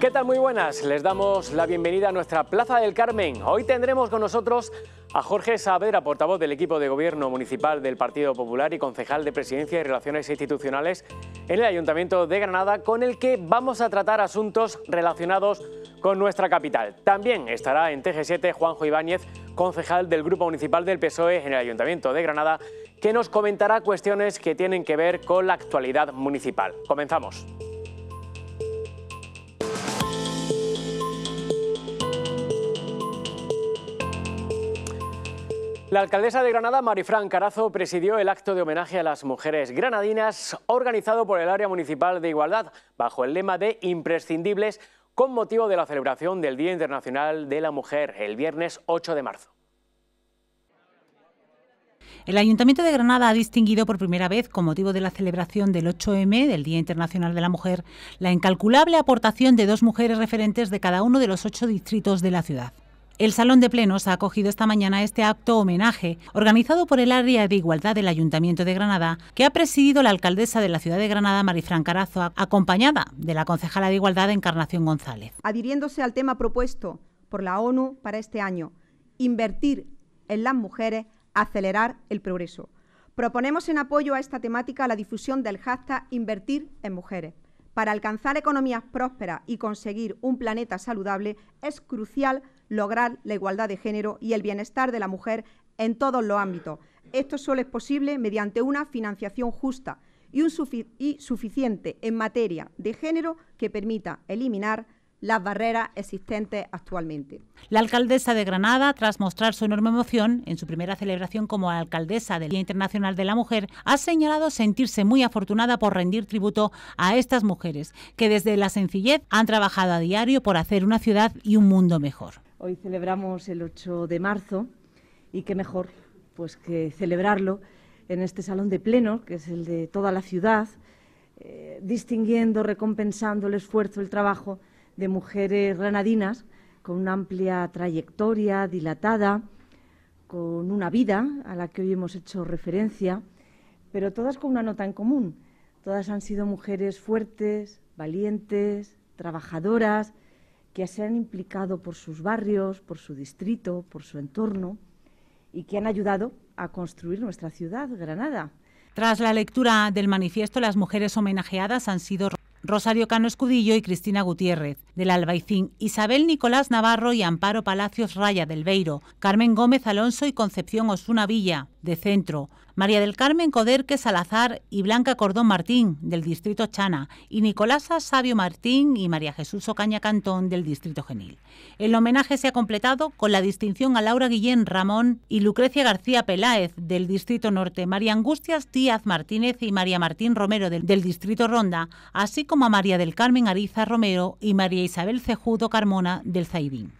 ¿Qué tal? Muy buenas. Les damos la bienvenida a nuestra Plaza del Carmen. Hoy tendremos con nosotros a Jorge Saavedra, portavoz del equipo de gobierno municipal del Partido Popular y concejal de Presidencia y Relaciones Institucionales en el Ayuntamiento de Granada, con el que vamos a tratar asuntos relacionados con nuestra capital. También estará en TG7 Juanjo Ibáñez, concejal del Grupo Municipal del PSOE en el Ayuntamiento de Granada, que nos comentará cuestiones que tienen que ver con la actualidad municipal. Comenzamos. La alcaldesa de Granada, Marifran Carazo, presidió el acto de homenaje a las mujeres granadinas organizado por el Área Municipal de Igualdad bajo el lema de Imprescindibles con motivo de la celebración del Día Internacional de la Mujer el viernes 8 de marzo. El Ayuntamiento de Granada ha distinguido por primera vez, con motivo de la celebración del 8M, del Día Internacional de la Mujer, la incalculable aportación de dos mujeres referentes de cada uno de los ocho distritos de la ciudad. El Salón de Plenos ha acogido esta mañana este acto homenaje organizado por el Área de Igualdad del Ayuntamiento de Granada, que ha presidido la alcaldesa de la ciudad de Granada, Marifran Carazo, acompañada de la concejala de Igualdad, Encarnación González. Adhiriéndose al tema propuesto por la ONU para este año, invertir en las mujeres, acelerar el progreso. Proponemos en apoyo a esta temática la difusión del hashtag Invertir en Mujeres. Para alcanzar economías prósperas y conseguir un planeta saludable es crucial lograr la igualdad de género y el bienestar de la mujer en todos los ámbitos. Esto solo es posible mediante una financiación justa y, suficiente en materia de género que permita eliminar las barreras existentes actualmente. La alcaldesa de Granada, tras mostrar su enorme emoción en su primera celebración como alcaldesa del Día Internacional de la Mujer, ha señalado sentirse muy afortunada por rendir tributo a estas mujeres que desde la sencillez han trabajado a diario por hacer una ciudad y un mundo mejor. Hoy celebramos el 8 de marzo y qué mejor pues que celebrarlo en este salón de pleno, que es el de toda la ciudad, eh, distinguiendo, recompensando el esfuerzo, el trabajo de mujeres granadinas con una amplia trayectoria dilatada, con una vida a la que hoy hemos hecho referencia, pero todas con una nota en común. Todas han sido mujeres fuertes, valientes, trabajadoras, que se han implicado por sus barrios, por su distrito, por su entorno y que han ayudado a construir nuestra ciudad, Granada. Tras la lectura del manifiesto, las mujeres homenajeadas han sido Rosario Cano Escudillo y Cristina Gutiérrez, del Albaicín, Isabel Nicolás Navarro y Amparo Palacios Raya del Beiro, Carmen Gómez Alonso y Concepción Osuna Villa, de Centro, María del Carmen Coderque Salazar y Blanca Cordón Martín, del Distrito Chana, y Nicolasa Sabio Martín y María Jesús Ocaña Cantón, del Distrito Genil. El homenaje se ha completado con la distinción a Laura Guillén Ramón y Lucrecia García Peláez, del Distrito Norte, María Angustias Díaz Martínez y María Martín Romero, del, del Distrito Ronda, así como a María del Carmen Ariza Romero y María Isabel Cejudo Carmona, del Zaidín.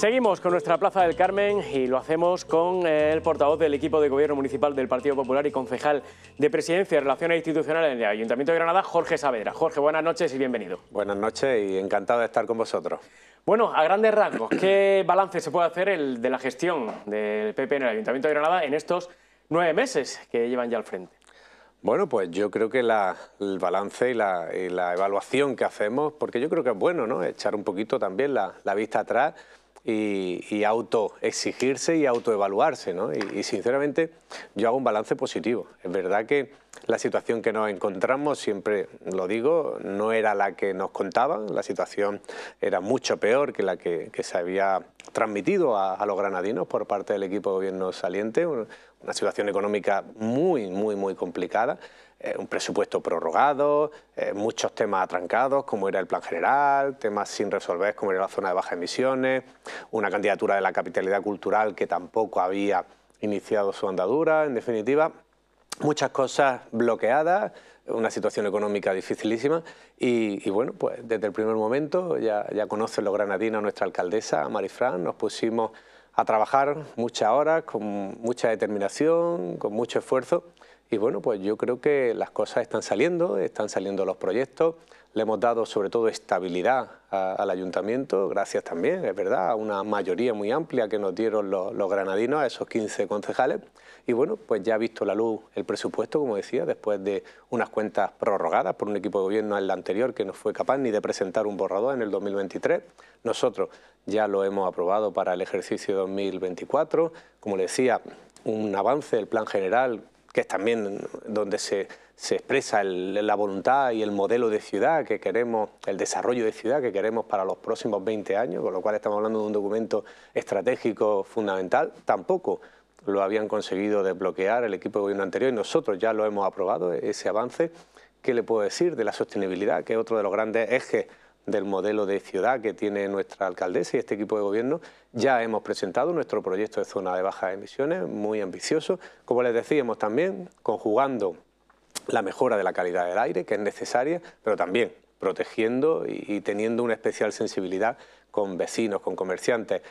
Seguimos con nuestra Plaza del Carmen y lo hacemos con eh, el portavoz del equipo de gobierno municipal del Partido Popular y concejal de Presidencia y Relaciones Institucionales del Ayuntamiento de Granada, Jorge Saavedra. Jorge, buenas noches y bienvenido. Buenas noches y encantado de estar con vosotros. Bueno, a grandes rasgos, ¿qué balance se puede hacer el de la gestión del PP en el Ayuntamiento de Granada en estos nueve meses que llevan ya al frente? Bueno, pues yo creo que el balance y la, evaluación que hacemos, porque yo creo que es bueno, ¿no? Echar un poquito también la, la vista atrás y, y autoexigirse y autoevaluarse. ¿no? Y, sinceramente yo hago un balance positivo. Es verdad que la situación que nos encontramos, siempre lo digo, no era la que nos contaban, la situación era mucho peor que la que, se había transmitido a, los granadinos por parte del equipo de gobierno saliente, una situación económica muy, muy, muy complicada, eh, un presupuesto prorrogado, eh, muchos temas atrancados como era el plan general, temas sin resolver como era la zona de bajas emisiones, una candidatura de la capitalidad cultural que tampoco había iniciado su andadura, en definitiva, muchas cosas bloqueadas, una situación económica dificilísima y, bueno, pues desde el primer momento, ya, ya conocen los granadinos nuestra alcaldesa, Marifran, nos pusimos a trabajar muchas horas, con mucha determinación, con mucho esfuerzo y bueno, pues yo creo que las cosas están saliendo, están saliendo los proyectos. Le hemos dado sobre todo estabilidad al ayuntamiento, gracias también, es verdad, a una mayoría muy amplia que nos dieron los, los, granadinos, a esos 15 concejales. Y bueno, pues ya ha visto la luz el presupuesto, como decía, después de unas cuentas prorrogadas por un equipo de gobierno en la anterior que no fue capaz ni de presentar un borrador en el 2023. Nosotros ya lo hemos aprobado para el ejercicio 2024. Como le decía, un avance del plan general que es también donde se, expresa la voluntad y el modelo de ciudad que queremos, el desarrollo de ciudad que queremos para los próximos 20 años, con lo cual estamos hablando de un documento estratégico fundamental, tampoco lo habían conseguido desbloquear el equipo de gobierno anterior y nosotros ya lo hemos aprobado, ese avance. ¿Qué le puedo decir de la sostenibilidad, que es otro de los grandes ejes del modelo de ciudad que tiene nuestra alcaldesa y este equipo de gobierno, ya hemos presentado nuestro proyecto de zona de bajas emisiones, muy ambicioso, como les decíamos también, conjugando la mejora de la calidad del aire, que es necesaria, pero también protegiendo y, teniendo una especial sensibilidad con vecinos, con comerciantes.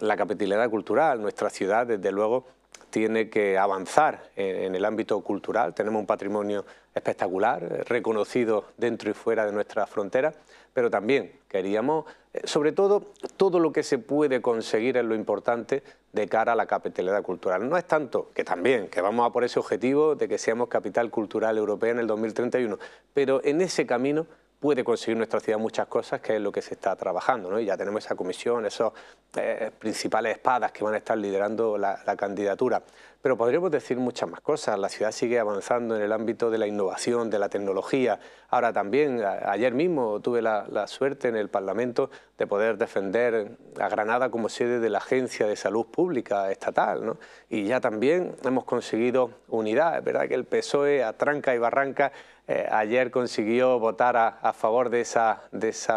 La capitalidad cultural, nuestra ciudad, desde luego, tiene que avanzar en, el ámbito cultural. Tenemos un patrimonio espectacular, reconocido dentro y fuera de nuestra frontera pero también queríamos, eh, sobre todo, todo lo que se puede conseguir en lo importante de cara a la capitalidad cultural. No es tanto que también, que vamos a por ese objetivo de que seamos capital cultural europea en el 2031, pero en ese camino puede conseguir nuestra ciudad muchas cosas, que es lo que se está trabajando. Y ya tenemos esa comisión, esos eh, principales espadas que van a estar liderando la, candidatura. Pero podríamos decir muchas más cosas. La ciudad sigue avanzando en el ámbito de la innovación, de la tecnología. Ahora también, ayer mismo tuve la, suerte en el Parlamento de poder defender a Granada como sede de la Agencia de Salud Pública Estatal. Y ya también hemos conseguido unidad. Es verdad que el PSOE a tranca y barranca eh, ayer consiguió votar a, favor de esa,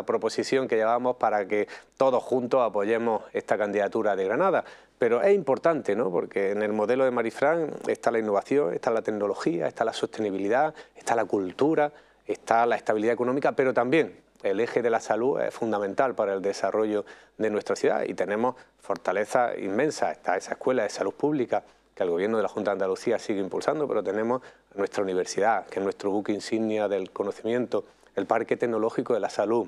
proposición que llevamos para que todos juntos apoyemos esta candidatura de Granada. Pero es importante, ¿no? porque en el modelo de Marifran está la innovación, está la tecnología, está la sostenibilidad, está la cultura, está la estabilidad económica, pero también el eje de la salud es fundamental para el desarrollo de nuestra ciudad y tenemos fortaleza inmensa, está esa escuela de salud pública, el Gobierno de la Junta de Andalucía sigue impulsando, pero tenemos nuestra universidad, que es nuestro buque insignia del conocimiento, el Parque Tecnológico de la Salud,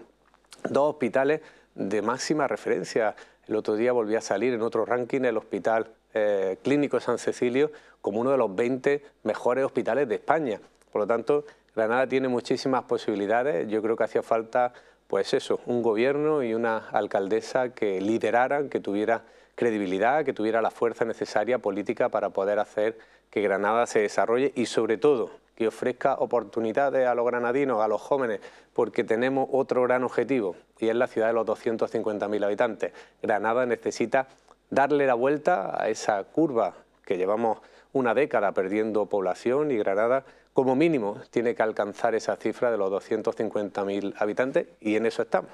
dos hospitales de máxima referencia. El otro día volví a salir en otro ranking el Hospital eh, Clínico San Cecilio como uno de los 20 mejores hospitales de España. Por lo tanto, Granada tiene muchísimas posibilidades. Yo creo que hacía falta, pues eso, un gobierno y una alcaldesa que lideraran, que tuviera credibilidad, que tuviera la fuerza necesaria política para poder hacer que Granada se desarrolle y sobre todo que ofrezca oportunidades a los granadinos, a los jóvenes, porque tenemos otro gran objetivo y es la ciudad de los 250.000 habitantes. Granada necesita darle la vuelta a esa curva que llevamos una década perdiendo población y Granada como mínimo tiene que alcanzar esa cifra de los 250.000 habitantes y en eso estamos.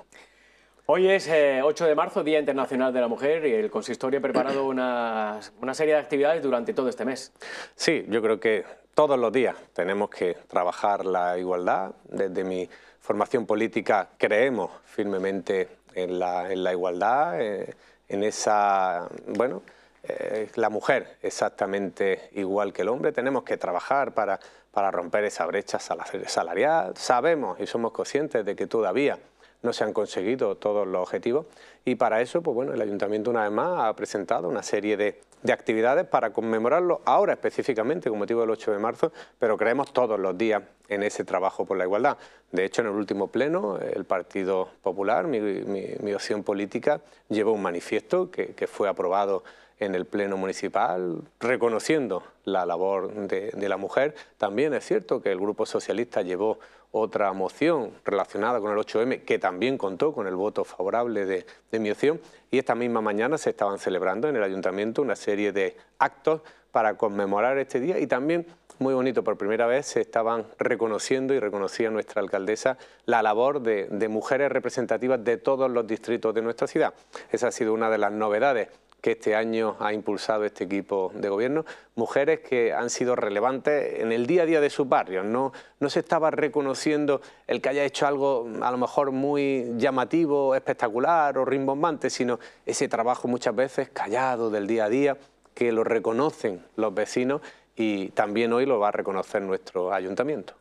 Hoy es 8 eh, de marzo, Día Internacional de la Mujer, y el consistorio ha preparado una, serie de actividades durante todo este mes. Sí, yo creo que todos los días tenemos que trabajar la igualdad. Desde mi formación política creemos firmemente en la, igualdad, eh, en esa, bueno, eh, la mujer exactamente igual que el hombre. Tenemos que trabajar para, para romper esa brecha salarial. Sabemos y somos conscientes de que todavía no se han conseguido todos los objetivos y para eso, pues bueno, el Ayuntamiento una vez más ha presentado una serie de, actividades para conmemorarlo ahora específicamente con motivo del 8 de marzo, pero creemos todos los días en ese trabajo por la igualdad. De hecho, en el último pleno, el Partido Popular, mi, opción política, llevó un manifiesto que fue aprobado en el Pleno Municipal, reconociendo la labor de, la mujer. También es cierto que el Grupo Socialista llevó otra moción relacionada con el 8M que también contó con el voto favorable de, mi opción y esta misma mañana se estaban celebrando en el ayuntamiento una serie de actos para conmemorar este día y también muy bonito, por primera vez se estaban reconociendo y reconocía nuestra alcaldesa la labor de, de mujeres representativas de todos los distritos de nuestra ciudad. Esa ha sido una de las novedades que este año ha impulsado este equipo de gobierno, mujeres que han sido relevantes en el día a día de sus barrios. No, no se estaba reconociendo el que haya hecho algo a lo mejor muy llamativo, espectacular o rimbombante, sino ese trabajo muchas veces callado del día a día, que lo reconocen los vecinos y también hoy lo va a reconocer nuestro ayuntamiento.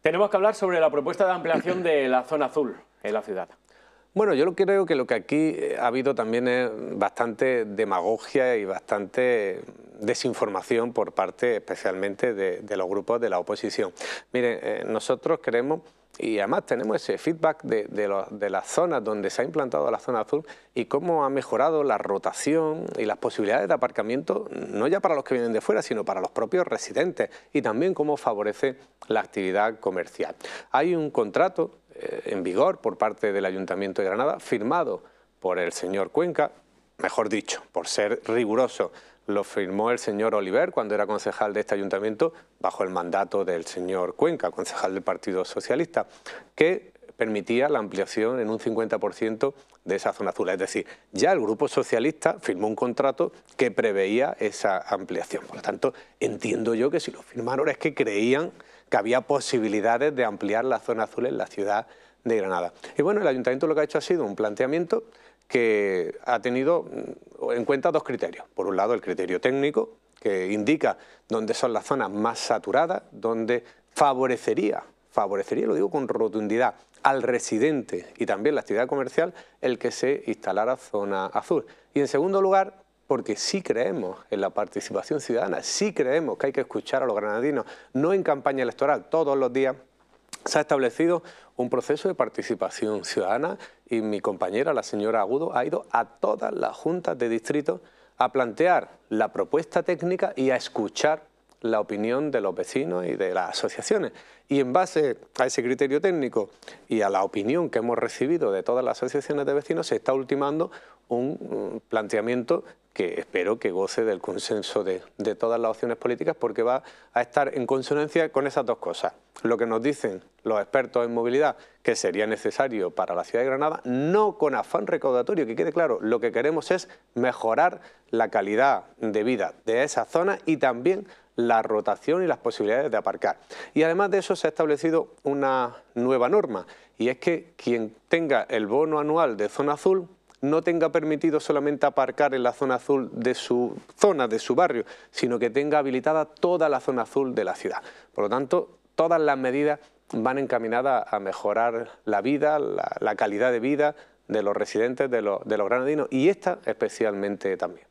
Tenemos que hablar sobre la propuesta de ampliación de la zona azul en la ciudad. Bueno, yo creo que lo que aquí eh, ha habido también es bastante demagogia y bastante desinformación por parte especialmente de, los grupos de la oposición. Miren, eh, nosotros queremos y además tenemos ese feedback de, de, las zonas donde se ha implantado la zona azul y cómo ha mejorado la rotación y las posibilidades de aparcamiento, no ya para los que vienen de fuera, sino para los propios residentes y también cómo favorece la actividad comercial. Hay un contrato eh, en vigor por parte del Ayuntamiento de Granada, firmado por el señor Cuenca, mejor dicho, por ser riguroso, lo firmó el señor Oliver cuando era concejal de este ayuntamiento bajo el mandato del señor Cuenca, concejal del Partido Socialista, que permitía la ampliación en un 50% de esa zona azul. Es decir, ya el Grupo Socialista firmó un contrato que preveía esa ampliación. Por lo tanto, entiendo yo que si lo firmaron es que creían que había posibilidades de ampliar la zona azul en la ciudad de Granada. Y bueno, el ayuntamiento lo que ha hecho ha sido un planteamiento que ha tenido mm, en cuenta dos criterios. Por un lado, el criterio técnico, que indica dónde son las zonas más saturadas, donde favorecería, favorecería, lo digo con rotundidad, al residente y también la actividad comercial el que se instalara zona azul. Y en segundo lugar, porque sí creemos en la participación ciudadana, sí creemos que hay que escuchar a los granadinos, no en campaña electoral, todos los días se ha establecido un proceso de participación ciudadana y mi compañera, la señora Agudo, ha ido a todas las juntas de distrito a plantear la propuesta técnica y a escuchar la opinión de los vecinos y de las asociaciones. Y en base a ese criterio técnico y a la opinión que hemos recibido de todas las asociaciones de vecinos, se está ultimando un planteamiento que espero que goce del consenso de, de, todas las opciones políticas porque va a estar en consonancia con esas dos cosas. Lo que nos dicen los expertos en movilidad que sería necesario para la ciudad de Granada, no con afán recaudatorio, que quede claro, lo que queremos es mejorar la calidad de vida de esa zona y también la rotación y las posibilidades de aparcar. Y además de eso se ha establecido una nueva norma y es que quien tenga el bono anual de zona azul no tenga permitido solamente aparcar en la zona azul de su zona, de su barrio, sino que tenga habilitada toda la zona azul de la ciudad. Por lo tanto, todas las medidas van encaminadas a mejorar la vida, la, calidad de vida de los residentes, de los, de los granadinos y esta especialmente también.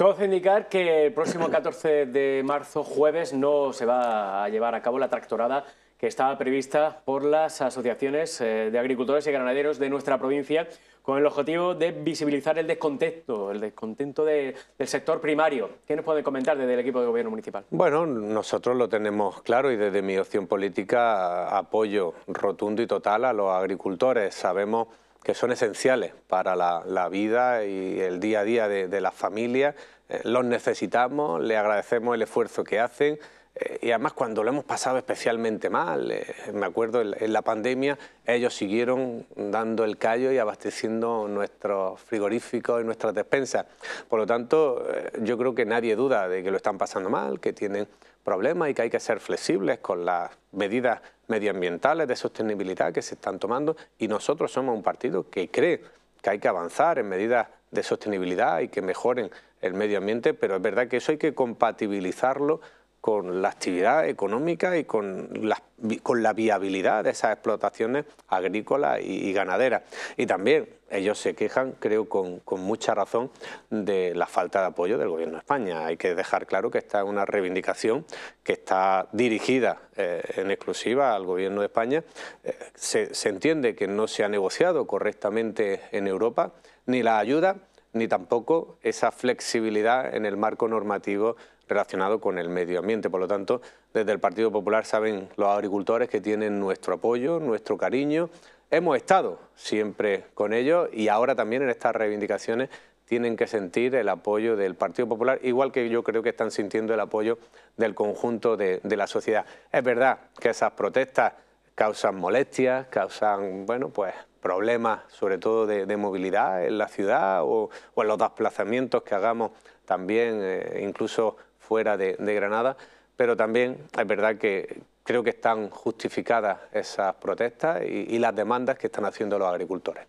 Todo hace indicar que el próximo 14 de marzo, jueves, no se va a llevar a cabo la tractorada que estaba prevista por las asociaciones eh, de agricultores y ganaderos de nuestra provincia con el objetivo de visibilizar el descontento, el descontento del sector primario. ¿Qué nos puede comentar desde el equipo de gobierno municipal? Bueno, nosotros lo tenemos claro y desde mi opción política apoyo rotundo y total a los agricultores. Sabemos que son esenciales para la, vida y el día a día de, las familias. Eh, los necesitamos, le agradecemos el esfuerzo que hacen eh, y además cuando lo hemos pasado especialmente mal, eh, me acuerdo en, en, la pandemia, ellos siguieron dando el callo y abasteciendo nuestros frigoríficos y nuestras despensas. Por lo tanto, yo creo que nadie duda de que lo están pasando mal, que tienen problemas y que hay que ser flexibles con las medidas medioambientales, de sostenibilidad que se están tomando y nosotros somos un partido que cree que hay que avanzar en medidas de sostenibilidad y que mejoren el medio ambiente, pero es verdad que eso hay que compatibilizarlo con la actividad económica y con la, con la viabilidad de esas explotaciones agrícolas y, ganaderas. Y también ellos se quejan, creo con, mucha razón, de la falta de apoyo del Gobierno de España. Hay que dejar claro que esta es una reivindicación que está dirigida eh, en exclusiva al Gobierno de España. Eh, se, se entiende que no se ha negociado correctamente en Europa ni la ayuda ni tampoco esa flexibilidad en el marco normativo relacionado con el medio ambiente. Por lo tanto, desde el Partido Popular saben los agricultores que tienen nuestro apoyo, nuestro cariño. Hemos estado siempre con ellos y ahora también en estas reivindicaciones tienen que sentir el apoyo del Partido Popular, igual que yo creo que están sintiendo el apoyo del conjunto de, la sociedad. Es verdad que esas protestas causan molestias, causan bueno, pues, problemas sobre todo de, movilidad en la ciudad o, en los desplazamientos que hagamos también, eh, incluso fuera de, Granada, pero también es verdad que creo que están justificadas esas protestas y, las demandas que están haciendo los agricultores.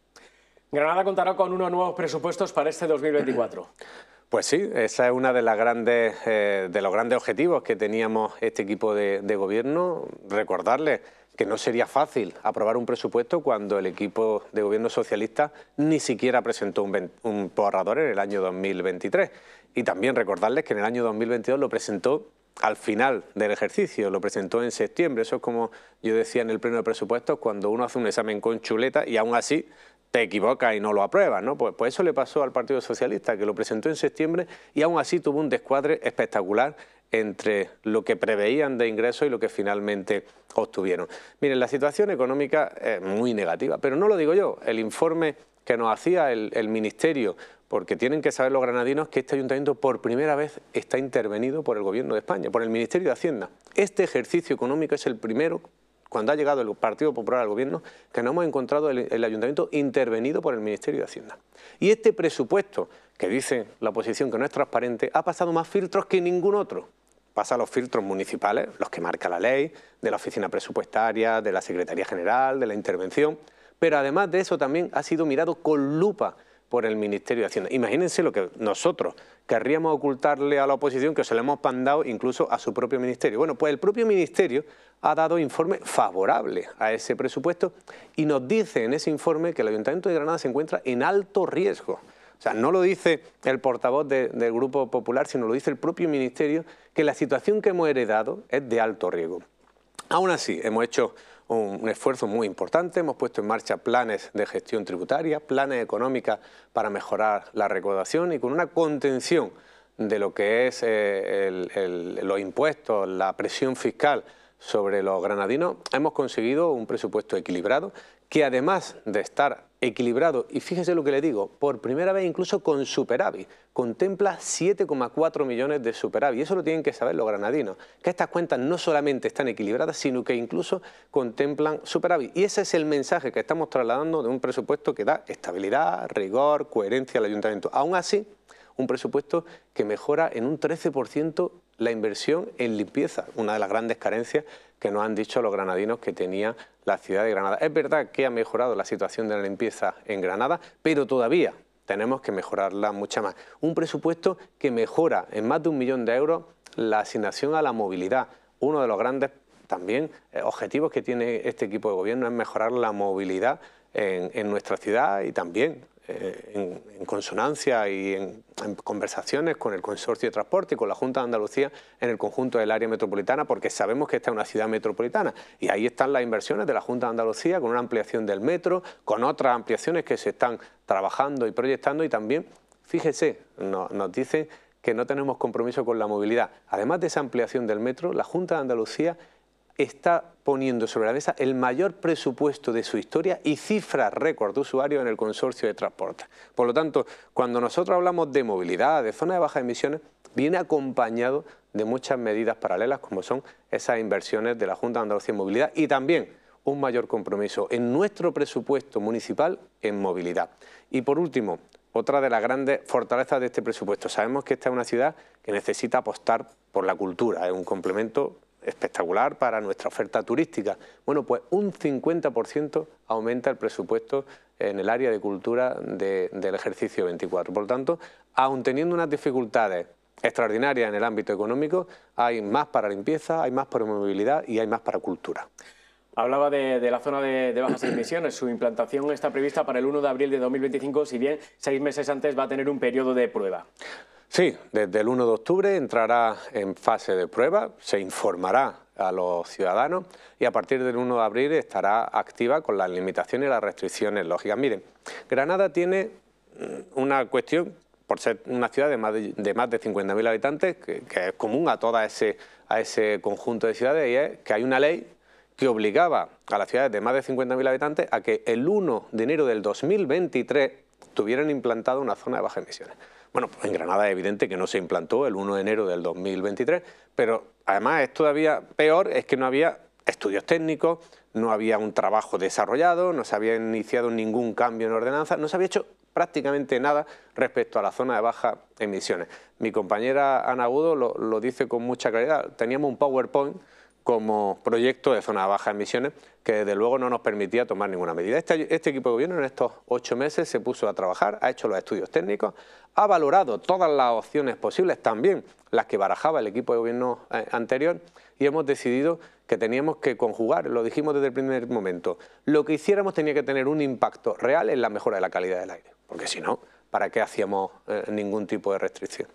Granada contará con unos nuevos presupuestos para este 2024. Pues sí, esa es una de las grandes, eh, de los grandes objetivos que teníamos este equipo de, gobierno. Recordarles que no sería fácil aprobar un presupuesto cuando el equipo de gobierno socialista ni siquiera presentó un, un borrador en el año 2023 y también recordarles que en el año 2022 lo presentó al final del ejercicio, lo presentó en septiembre, eso es como yo decía en el pleno de presupuestos, cuando uno hace un examen con chuleta y aún así te equivoca y no lo apruebas, ¿no? Pues, pues eso le pasó al Partido Socialista, que lo presentó en septiembre y aún así tuvo un descuadre espectacular entre lo que preveían de ingresos y lo que finalmente obtuvieron. Miren, la situación económica es muy negativa, pero no lo digo yo, el informe que nos hacía el, Ministerio, porque tienen que saber los granadinos que este ayuntamiento por primera vez está intervenido por el Gobierno de España, por el Ministerio de Hacienda. Este ejercicio económico es el primero cuando ha llegado el Partido Popular al gobierno, que no hemos encontrado el, ayuntamiento intervenido por el Ministerio de Hacienda. Y este presupuesto, que dice la oposición que no es transparente, ha pasado más filtros que ningún otro. Pasa los filtros municipales, los que marca la ley, de la oficina presupuestaria, de la Secretaría General, de la intervención pero además de eso también ha sido mirado con lupa por el Ministerio de Hacienda. Imagínense lo que nosotros querríamos ocultarle a la oposición, que se lo hemos pandado incluso a su propio ministerio. Bueno, pues el propio ministerio ha dado informe favorable a ese presupuesto y nos dice en ese informe que el Ayuntamiento de Granada se encuentra en alto riesgo. O sea, no lo dice el portavoz del Grupo Popular, sino lo dice el propio ministerio, que la situación que hemos heredado es de alto riesgo. Aún así, hemos hecho un, esfuerzo muy importante. Hemos puesto en marcha planes de gestión tributaria, planes económicas para mejorar la recaudación y con una contención de lo que es eh, los impuestos, la presión fiscal sobre los granadinos, hemos conseguido un presupuesto equilibrado que además de estar equilibrado. Y fíjese lo que le digo, por primera vez incluso con superávit. Contempla 7,4 millones de superávit. ...y Eso lo tienen que saber los granadinos, que estas cuentas no solamente están equilibradas, sino que incluso contemplan superávit. Y ese es el mensaje que estamos trasladando de un presupuesto que da estabilidad, rigor, coherencia al ayuntamiento. Aún así, un presupuesto que mejora en un 13% la inversión en limpieza, una de las grandes carencias que nos han dicho los granadinos que tenía la ciudad de Granada. Es verdad que ha mejorado la situación de la limpieza en Granada, pero todavía tenemos que mejorarla mucho más. Un presupuesto que mejora en más de un millón de euros la asignación a la movilidad, uno de los grandes también eh, objetivos que tiene este equipo de gobierno es mejorar la movilidad en nuestra ciudad y también eh, en, consonancia y en, conversaciones con el Consorcio de Transporte y con la Junta de Andalucía en el conjunto del área metropolitana, porque sabemos que esta es una ciudad metropolitana y ahí están las inversiones de la Junta de Andalucía con una ampliación del metro, con otras ampliaciones que se están trabajando y proyectando y también, fíjese, nos dicen que no tenemos compromiso con la movilidad. Además de esa ampliación del metro, la Junta de Andalucía está poniendo sobre la mesa el mayor presupuesto de su historia y cifra récord de usuarios en el consorcio de transporte. Por lo tanto, cuando nosotros hablamos de movilidad, de zona de bajas emisiones, viene acompañado de muchas medidas paralelas como son esas inversiones de la Junta de Andalucía en Movilidad y también un mayor compromiso en nuestro presupuesto municipal en movilidad. Y por último, otra de las grandes fortalezas de este presupuesto. Sabemos que esta es una ciudad que necesita apostar por la cultura, es un complemento espectacular para nuestra oferta turística. Bueno, pues un 50% aumenta el presupuesto en el área de cultura del ejercicio 24. Por lo tanto, aun teniendo unas dificultades extraordinarias en el ámbito económico, hay más para limpieza, hay más para movilidad y hay más para cultura. Hablaba de, la zona de, bajas emisiones. Su implantación está prevista para el 1 de abril de 2025, si bien seis meses antes va a tener un periodo de prueba. Sí, desde el 1 de octubre entrará en fase de prueba, se informará a los ciudadanos y a partir del 1 de abril estará activa con las limitaciones y las restricciones lógicas. Miren, Granada tiene mm, una cuestión, por ser una ciudad de más de, 50.000 habitantes, que, es común a todo ese, a ese conjunto de ciudades, y es que hay una ley que obligaba a las ciudades de más de 50.000 habitantes a que el 1 de enero del 2023 tuvieran implantado una zona de bajas emisiones. Bueno, pues en Granada es evidente que no se implantó el 1 de enero del 2023, pero además es todavía peor, es que no había estudios técnicos, no había un trabajo desarrollado, no se había iniciado ningún cambio en ordenanza, no se había hecho prácticamente nada respecto a la zona de bajas emisiones. Mi compañera Ana Agudo lo dice con mucha claridad, teníamos un PowerPoint como proyecto de zona baja bajas emisiones que desde luego no nos permitía tomar ninguna medida. Este, este, equipo de gobierno en estos ocho meses se puso a trabajar, ha hecho los estudios técnicos, ha valorado todas las opciones posibles, también las que barajaba el equipo de gobierno eh, anterior y hemos decidido que teníamos que conjugar, lo dijimos desde el primer momento, lo que hiciéramos tenía que tener un impacto real en la mejora de la calidad del aire, porque si no, ¿para qué hacíamos eh, ningún tipo de restricción?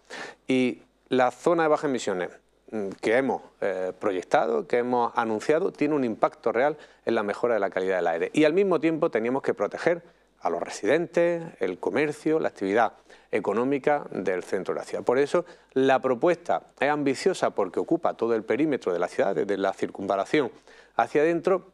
Y la zona de bajas emisiones Mm, que hemos eh, proyectado, que hemos anunciado, tiene un impacto real en la mejora de la calidad del aire. Y al mismo tiempo teníamos que proteger a los residentes, el comercio, la actividad económica del centro de la ciudad. Por eso la propuesta es ambiciosa porque ocupa todo el perímetro de la ciudad, desde la circunvalación hacia adentro,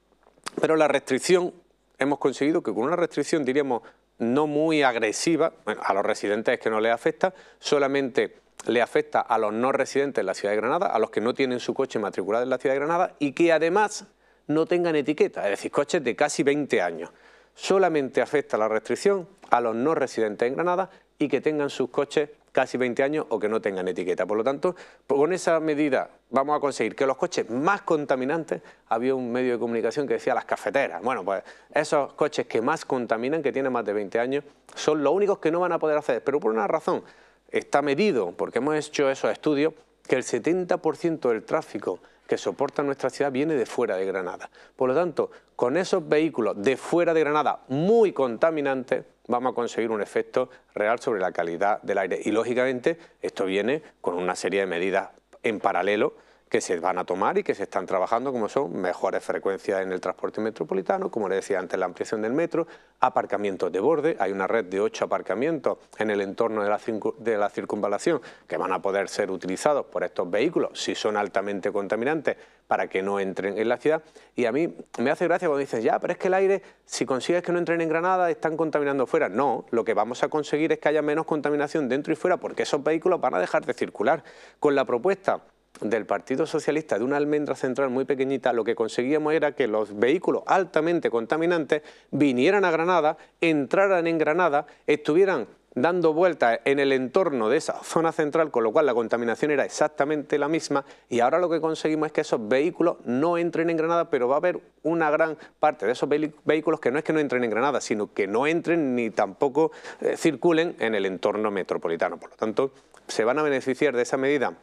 pero la restricción, hemos conseguido que con una restricción, diríamos, no muy agresiva, a los residentes que no les afecta, solamente le afecta a los no residentes en la ciudad de Granada, a los que no tienen su coche matriculado en la ciudad de Granada y que además no tengan etiqueta, es decir, coches de casi 20 años. Solamente afecta la restricción a los no residentes en Granada y que tengan sus coches casi 20 años o que no tengan etiqueta. Por lo tanto, con esa medida vamos a conseguir que los coches más contaminantes, había un medio de comunicación que decía las cafeteras, bueno, pues esos coches que más contaminan, que tienen más de 20 años, son los únicos que no van a poder hacer, pero por una razón, está medido, porque hemos hecho esos estudios, que el 70% del tráfico que soporta nuestra ciudad viene de fuera de Granada. Por lo tanto, con esos vehículos de fuera de Granada muy contaminantes, vamos a conseguir un efecto real sobre la calidad del aire. Y lógicamente esto viene con una serie de medidas en paralelo que se van a tomar y que se están trabajando, como son mejores frecuencias en el transporte metropolitano, como le decía antes, la ampliación del metro, aparcamientos de borde, hay una red de ocho aparcamientos en el entorno de la, de la circunvalación que van a poder ser utilizados por estos vehículos si son altamente contaminantes para que no entren en la ciudad. Y a mí me hace gracia cuando dices, ya, pero es que el aire, si consigues que no entren en Granada, están contaminando fuera. No, lo que vamos a conseguir es que haya menos contaminación dentro y fuera porque esos vehículos van a dejar de circular. Con la propuesta del Partido Socialista, de una almendra central muy pequeñita, lo que conseguíamos era que los vehículos altamente contaminantes vinieran a Granada, entraran en Granada, estuvieran dando vueltas en el entorno de esa zona central, con lo cual la contaminación era exactamente la misma y ahora lo que conseguimos es que esos vehículos no entren en Granada, pero va a haber una gran parte de esos vehículos que no es que no entren en Granada, sino que no entren ni tampoco eh, circulen en el entorno metropolitano. Por lo tanto, se van a beneficiar de esa medida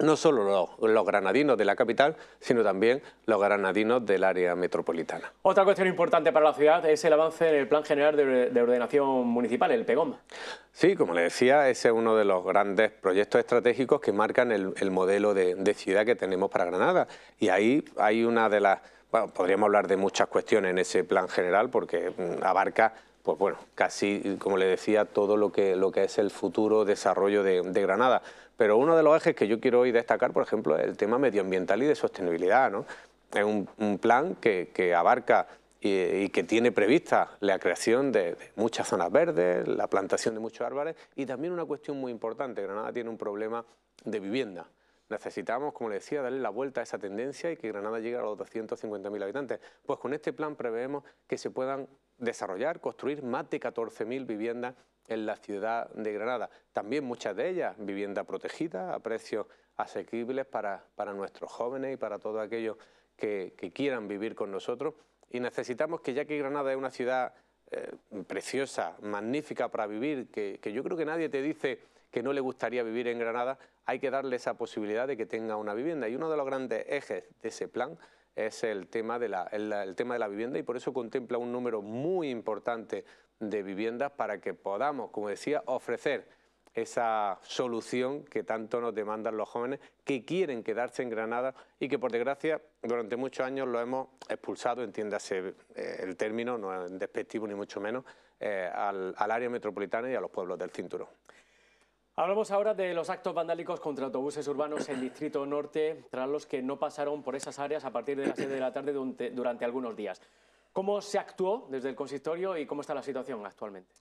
no solo los, granadinos de la capital, sino también los granadinos del área metropolitana. Otra cuestión importante para la ciudad es el avance en el Plan General de, Ordenación Municipal, el PEGOM. Sí, como le decía, ese es uno de los grandes proyectos estratégicos que marcan el, modelo de, ciudad que tenemos para Granada. Y ahí hay una de las... podríamos hablar de muchas cuestiones en ese plan general porque mm, abarca pues bueno, casi, como le decía, todo lo que, lo que es el futuro desarrollo de Granada. Pero uno de los ejes que yo quiero hoy destacar, por ejemplo, es el tema medioambiental y de sostenibilidad. Es un, plan que, abarca y, que tiene prevista la creación de, de, muchas zonas verdes, la plantación de muchos árboles y también una cuestión muy importante, Granada tiene un problema de vivienda. Necesitamos, como le decía, darle la vuelta a esa tendencia y que Granada llegue a los 250.000 habitantes. Pues con este plan preveemos que se puedan desarrollar, construir más de 14.000 viviendas en la ciudad de Granada. También muchas de ellas, vivienda protegida a precios asequibles para, nuestros jóvenes y para todos aquellos que, quieran vivir con nosotros. Y necesitamos que ya que Granada es una ciudad eh, preciosa, magnífica para vivir, que, yo creo que nadie te dice que no le gustaría vivir en Granada, hay que darle esa posibilidad de que tenga una vivienda. Y uno de los grandes ejes de ese plan es el tema de la, el tema de la vivienda y por eso contempla un número muy importante de viviendas para que podamos, como decía, ofrecer esa solución que tanto nos demandan los jóvenes que quieren quedarse en Granada y que por desgracia durante muchos años lo hemos expulsado, entiéndase eh, el término, no en despectivo ni mucho menos, eh, al, área metropolitana y a los pueblos del cinturón. Hablamos ahora de los actos vandálicos contra autobuses urbanos en Distrito Norte, tras los que no pasaron por esas áreas a partir de las 6 de la tarde durante algunos días. ¿Cómo se actuó desde el consistorio y cómo está la situación actualmente?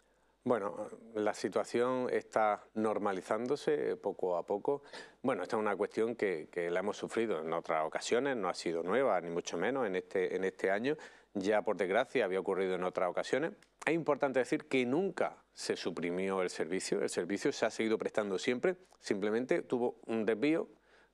Bueno, la situación está normalizándose poco a poco. Bueno, esta es una cuestión que, la hemos sufrido en otras ocasiones, no ha sido nueva, ni mucho menos en este, en este año. Ya, por desgracia, había ocurrido en otras ocasiones. Es importante decir que nunca se suprimió el servicio, el servicio se ha seguido prestando siempre, simplemente tuvo un desvío,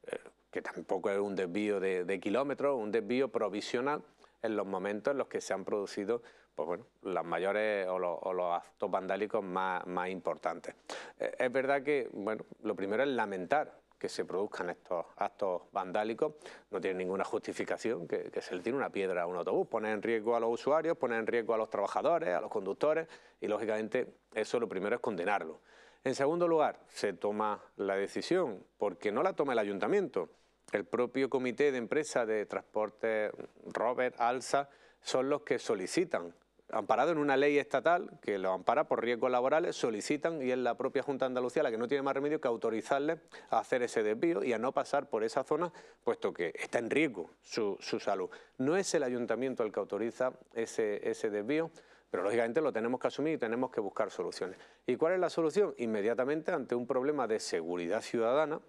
eh, que tampoco es un desvío de, de kilómetros, un desvío provisional, en los momentos en los que se han producido pues bueno, las mayores o los, actos vandálicos más, importantes. Eh, es verdad que bueno, lo primero es lamentar que se produzcan estos actos vandálicos, no tiene ninguna justificación que, que, se le tire una piedra a un autobús, pone en riesgo a los usuarios, pone en riesgo a los trabajadores, a los conductores y lógicamente eso lo primero es condenarlo. En segundo lugar, se toma la decisión, porque no la toma el ayuntamiento, el propio comité de empresa de transporte Robert Alsa son los que solicitan, amparado en una ley estatal que lo ampara por riesgos laborales, solicitan y es la propia Junta de Andalucía la que no tiene más remedio que autorizarle a hacer ese desvío y a no pasar por esa zona, puesto que está en riesgo su, salud. No es el ayuntamiento el que autoriza ese, ese desvío, pero lógicamente lo tenemos que asumir y tenemos que buscar soluciones. ¿Y cuál es la solución? Inmediatamente ante un problema de seguridad ciudadana,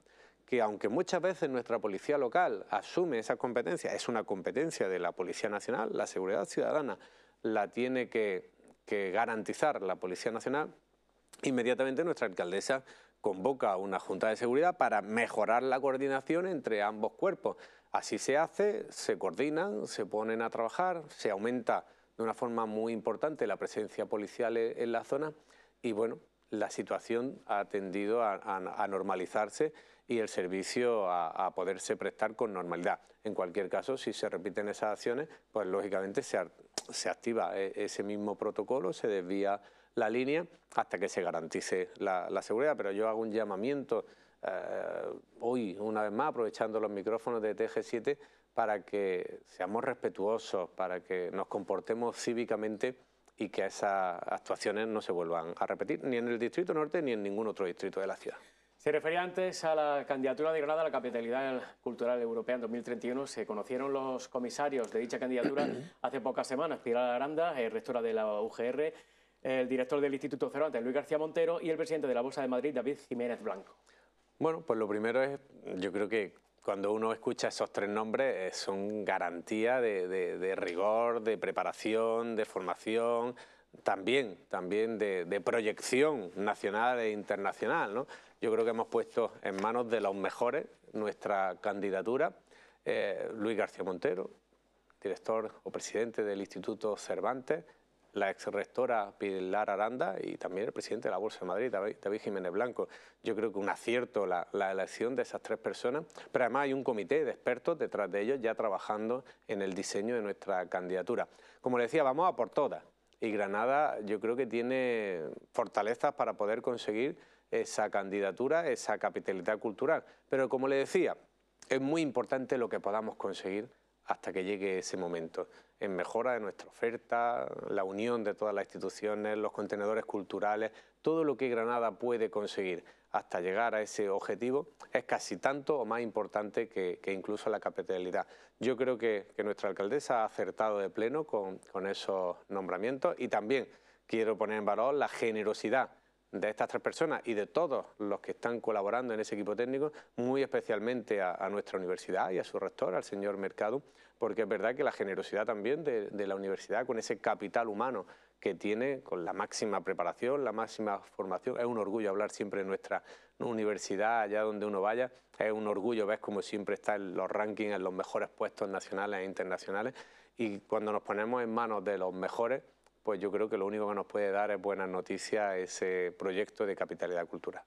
que aunque muchas veces nuestra policía local asume esa competencia, es una competencia de la Policía Nacional, la seguridad ciudadana la tiene que, garantizar la Policía Nacional, inmediatamente nuestra alcaldesa convoca una Junta de Seguridad para mejorar la coordinación entre ambos cuerpos. Así se hace, se coordinan, se ponen a trabajar, se aumenta de una forma muy importante la presencia policial e, en la zona y bueno, la situación ha tendido a, normalizarse y el servicio a, poderse prestar con normalidad. En cualquier caso, si se repiten esas acciones, pues lógicamente se, activa e, ese mismo protocolo, se desvía la línea hasta que se garantice la, seguridad. Pero yo hago un llamamiento eh, hoy, una vez más, aprovechando los micrófonos de TG7, para que seamos respetuosos, para que nos comportemos cívicamente y que esas actuaciones no se vuelvan a repetir, ni en el Distrito Norte ni en ningún otro distrito de la ciudad. Se refería antes a la candidatura de Granada a la capitalidad cultural europea en 2031. Se conocieron los comisarios de dicha candidatura hace pocas semanas. Pilar Aranda, eh, rectora de la UGR, el director del Instituto Cervantes, Luis García Montero, y el presidente de la Bolsa de Madrid, David Jiménez Blanco. Bueno, pues lo primero es, yo creo que cuando uno escucha esos tres nombres eh, son garantía de, rigor, de preparación, de formación, también, también de, proyección nacional e internacional. Yo creo que hemos puesto en manos de los mejores nuestra candidatura. Eh, Luis García Montero, director o presidente del Instituto Cervantes, la exrectora Pilar Aranda y también el presidente de la Bolsa de Madrid, David Jiménez Blanco. Yo creo que un acierto la, elección de esas tres personas, pero además hay un comité de expertos detrás de ellos ya trabajando en el diseño de nuestra candidatura. Como le decía, vamos a por todas. Y Granada yo creo que tiene fortalezas para poder conseguir esa candidatura, esa capitalidad cultural. Pero como le decía, es muy importante lo que podamos conseguir hasta que llegue ese momento, en mejora de nuestra oferta, la unión de todas las instituciones, los contenedores culturales, todo lo que Granada puede conseguir hasta llegar a ese objetivo es casi tanto o más importante que, incluso la capitalidad. Yo creo que, nuestra alcaldesa ha acertado de pleno con, con esos nombramientos y también quiero poner en valor la generosidad de estas tres personas y de todos los que están colaborando en ese equipo técnico, muy especialmente a, nuestra universidad y a su rector, al señor Mercado, porque es verdad que la generosidad también de, de la universidad con ese capital humano que tiene con la máxima preparación, la máxima formación. Es un orgullo hablar siempre de nuestra universidad, allá donde uno vaya. Es un orgullo, ves como siempre está en los rankings, en los mejores puestos nacionales e internacionales. Y cuando nos ponemos en manos de los mejores, pues yo creo que lo único que nos puede dar es buenas noticias ese proyecto de capitalidad cultural.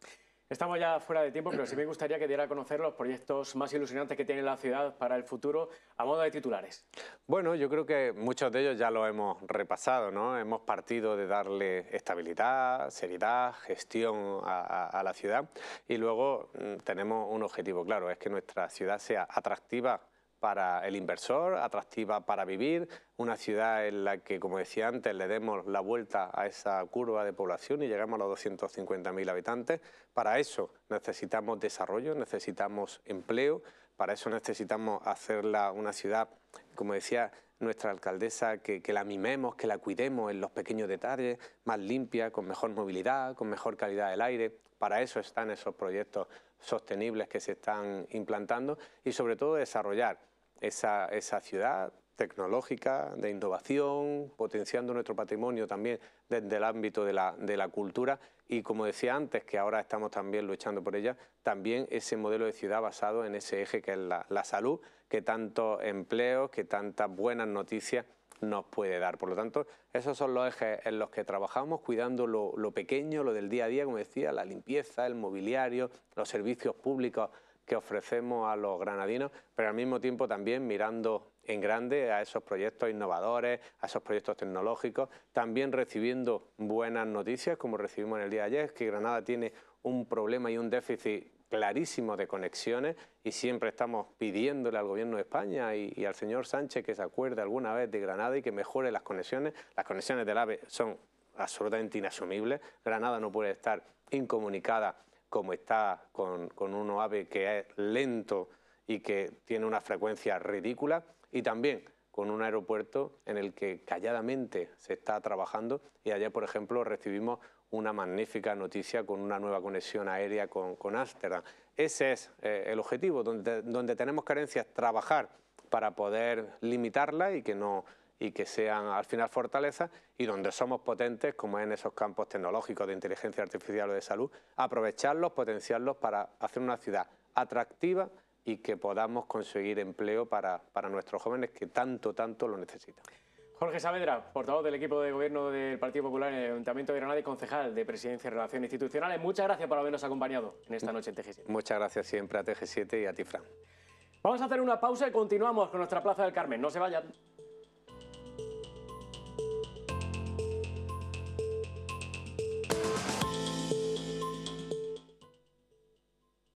Estamos ya fuera de tiempo, pero sí me gustaría que diera a conocer los proyectos más ilusionantes que tiene la ciudad para el futuro a modo de titulares. Bueno, yo creo que muchos de ellos ya lo hemos repasado, ¿no? Hemos partido de darle estabilidad, seriedad, gestión a la ciudad y luego mm, tenemos un objetivo claro, es que nuestra ciudad sea atractiva para el inversor, atractiva para vivir, una ciudad en la que, como decía antes, le demos la vuelta a esa curva de población y llegamos a los 250.000 habitantes. Para eso necesitamos desarrollo, necesitamos empleo, para eso necesitamos hacerla una ciudad, como decía nuestra alcaldesa, que, la mimemos, que la cuidemos en los pequeños detalles, más limpia, con mejor movilidad, con mejor calidad del aire. Para eso están esos proyectos sostenibles que se están implantando y sobre todo desarrollar esa, ciudad tecnológica, de innovación, potenciando nuestro patrimonio también desde el ámbito de la, cultura y como decía antes, que ahora estamos también luchando por ella, también ese modelo de ciudad basado en ese eje que es la, la salud, que tantos empleos, que tantas buenas noticias nos puede dar. Por lo tanto, esos son los ejes en los que trabajamos, cuidando lo, pequeño, lo del día a día, como decía, la limpieza, el mobiliario, los servicios públicos que ofrecemos a los granadinos, pero al mismo tiempo también mirando en grande a esos proyectos innovadores, a esos proyectos tecnológicos, también recibiendo buenas noticias, como recibimos en el día de ayer, que Granada tiene un problema y un déficit clarísimo de conexiones y siempre estamos pidiéndole al gobierno de España y, al señor Sánchez que se acuerde alguna vez de Granada y que mejore las conexiones. Las conexiones del AVE son absolutamente inasumibles. Granada no puede estar incomunicada como está con, con un AVE que es lento y que tiene una frecuencia ridícula y también con un aeropuerto en el que calladamente se está trabajando y allá por ejemplo, recibimos una magnífica noticia con una nueva conexión aérea con, con Ámsterdam. Ese es eh, el objetivo, donde, donde tenemos carencias, trabajar para poder limitarla y que no y que sean al final fortalezas y donde somos potentes, como en esos campos tecnológicos de inteligencia artificial o de salud, aprovecharlos, potenciarlos para hacer una ciudad atractiva y que podamos conseguir empleo para nuestros jóvenes que tanto, tanto lo necesitan. Jorge Saavedra, portavoz del equipo de gobierno del Partido Popular en el Ayuntamiento de Granada y concejal de Presidencia y Relaciones Institucionales. Muchas gracias por habernos acompañado en esta noche en TG7. Muchas gracias siempre a TG7 y a ti, Fran. Vamos a hacer una pausa y continuamos con nuestra Plaza del Carmen. No se vayan.